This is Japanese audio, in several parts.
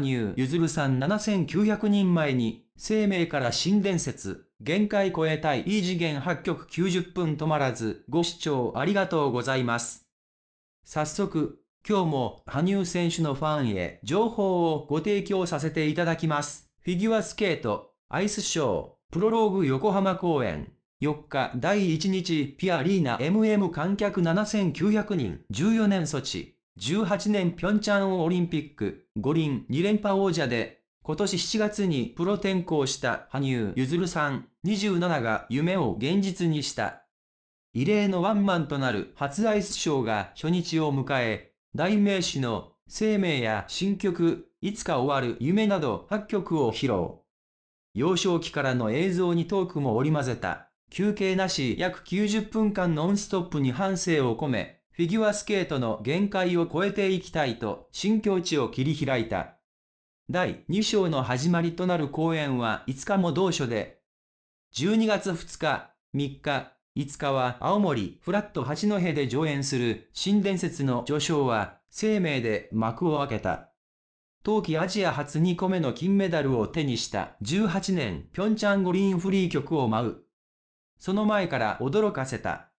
羽生結弦さん7900人前に、生命から新伝説、限界超えたい異次元8曲90分止まらず、ご視聴ありがとうございます。早速、今日も羽生選手のファンへ情報をご提供させていただきます。フィギュアスケート、アイスショー、プロローグ横浜公演。4日第1日ピアリーナ MM 観客7900人14年措置18年平昌オリンピック五輪2連覇王者で今年7月にプロ転向した羽生結弦さん27が夢を現実にした。異例のワンマンとなる初アイスショーが初日を迎え、代名詞の生命や新曲、いつか終わる夢など8曲を披露。幼少期からの映像にトークも織り交ぜた、休憩なし約90分間ノンストップに反省を込め、フィギュアスケートの限界を超えていきたいと新境地を切り開いた。第2章の始まりとなる公演は5日も同所で、12月2日、3日、5日は青森フラット八戸で上演する新伝説の序章は生命で幕を開けた。冬季アジア初2個目の金メダルを手にした18年ピョンチャン五輪フリー曲を舞う。その前から驚かせた。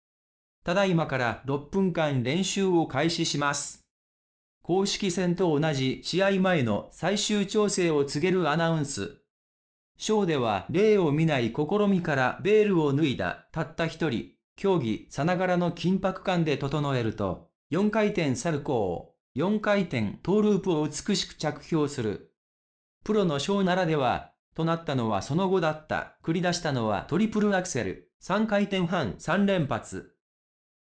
ただいまから6分間練習を開始します。公式戦と同じ試合前の最終調整を告げるアナウンス。ショーでは例を見ない試みからベールを脱いだたった一人、競技さながらの緊迫感で整えると、4回転サルコー、4回転トーループを美しく着氷する。プロのショーならでは、となったのはその後だった。繰り出したのはトリプルアクセル、3回転半3連発。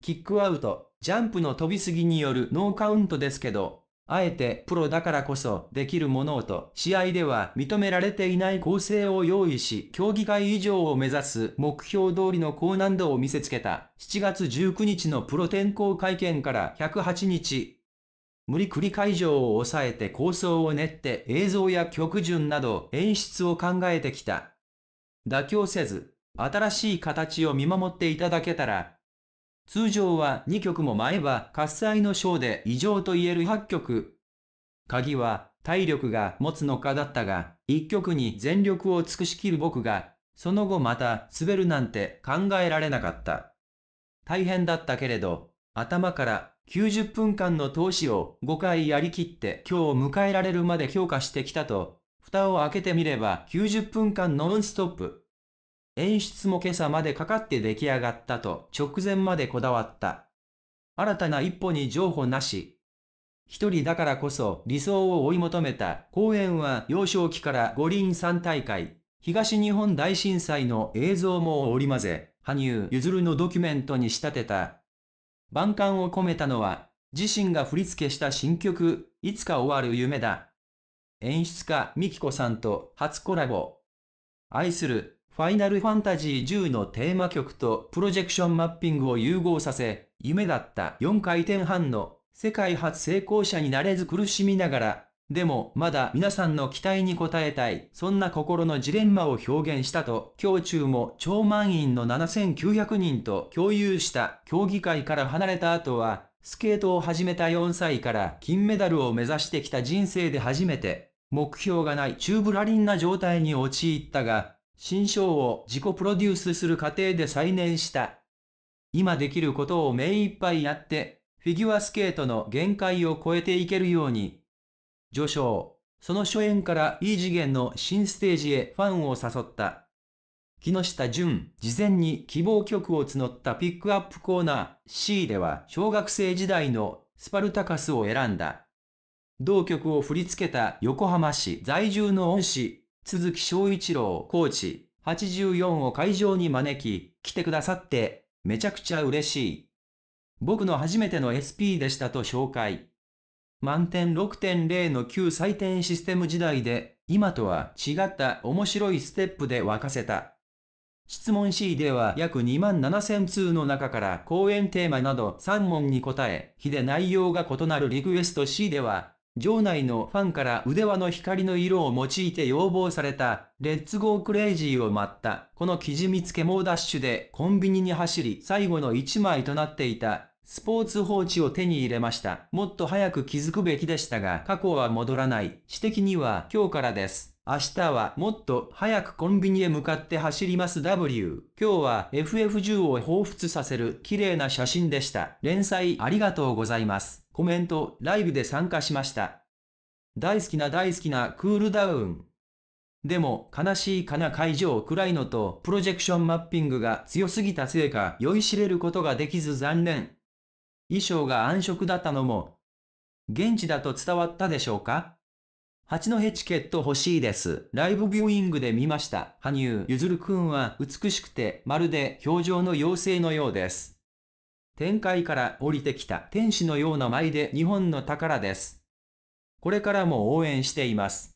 キックアウト、ジャンプの飛びすぎによるノーカウントですけど、あえてプロだからこそできるものと試合では認められていない構成を用意し競技会以上を目指す目標通りの高難度を見せつけた7月19日のプロ転向会見から108日無理くり会場を抑えて構想を練って映像や曲順など演出を考えてきた妥協せず新しい形を見守っていただけたら通常は2曲も前は喝采の章で異常と言える8曲。鍵は体力が持つのかだったが、1曲に全力を尽くしきる僕が、その後また滑るなんて考えられなかった。大変だったけれど、頭から90分間の投資を5回やりきって今日を迎えられるまで強化してきたと、蓋を開けてみれば90分間ノンストップ。演出も今朝までかかって出来上がったと直前までこだわった。新たな一歩に譲歩なし。一人だからこそ理想を追い求めた公演は幼少期から五輪3大会、東日本大震災の映像も織り交ぜ、羽生結弦のドキュメントに仕立てた。万感を込めたのは、自身が振り付けした新曲、いつか終わる夢だ。演出家、みきこさんと初コラボ。愛するファイナルファンタジー10のテーマ曲とプロジェクションマッピングを融合させ、夢だった4回転半の世界初成功者になれず苦しみながら、でもまだ皆さんの期待に応えたい、そんな心のジレンマを表現したと、今日中も超満員の7900人と共有した競技会から離れた後は、スケートを始めた4歳から金メダルを目指してきた人生で初めて、目標がない中ブラリンな状態に陥ったが、新章を自己プロデュースする過程で再燃した。今できることを目いっぱいやって、フィギュアスケートの限界を超えていけるように。序章、その初演から異次元の新ステージへファンを誘った。木下淳、事前に希望曲を募ったピックアップコーナー C では小学生時代のスパルタカスを選んだ。同曲を振り付けた横浜市在住の恩師、鈴木翔一郎コーチ84を会場に招き、来てくださって、めちゃくちゃ嬉しい。僕の初めての SP でしたと紹介。満点6.0の旧採点システム時代で、今とは違った面白いステップで沸かせた。質問 C では約2万7000通の中から講演テーマなど3問に答え、日で内容が異なるリクエスト C では場内のファンから腕輪の光の色を用いて要望された、レッツゴークレイジーを待った、この記事見つけ猛ダッシュでコンビニに走り、最後の1枚となっていた、スポーツ報知を手に入れました。もっと早く気づくべきでしたが、過去は戻らない。私的には今日からです。明日はもっと早くコンビニへ向かって走ります W。今日は FF10 を彷彿させる綺麗な写真でした。連載ありがとうございます。コメント、ライブで参加しました。大好きな大好きなクールダウン。でも、悲しいかな会場暗いのと、プロジェクションマッピングが強すぎたせいか、酔いしれることができず残念。衣装が暗色だったのも、現地だと伝わったでしょうか八戸チケット欲しいです。ライブビューイングで見ました。羽生結弦くんは美しくて、まるで表情の妖精のようです。天界から降りてきた天使のような舞で日本の宝です。これからも応援しています。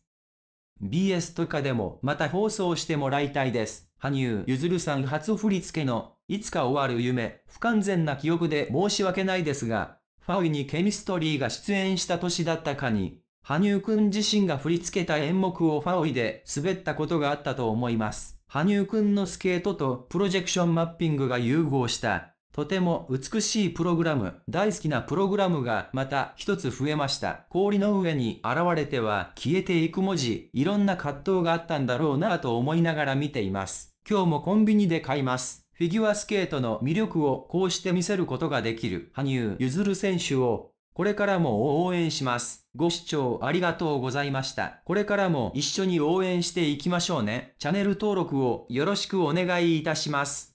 BS とかでもまた放送してもらいたいです。羽生結弦さん初振り付けの、いつか終わる夢、不完全な記憶で申し訳ないですが、ファウイにケミストリーが出演した年だったかに、羽生くん自身が振り付けた演目をファウイで滑ったことがあったと思います。羽生くんのスケートとプロジェクションマッピングが融合したとても美しいプログラム、大好きなプログラムがまた一つ増えました。氷の上に現れては消えていく文字、いろんな葛藤があったんだろうなぁと思いながら見ています。今日もコンビニで買います。フィギュアスケートの魅力をこうして見せることができる羽生結弦選手をこれからも応援します。ご視聴ありがとうございました。これからも一緒に応援していきましょうね。チャンネル登録をよろしくお願いいたします。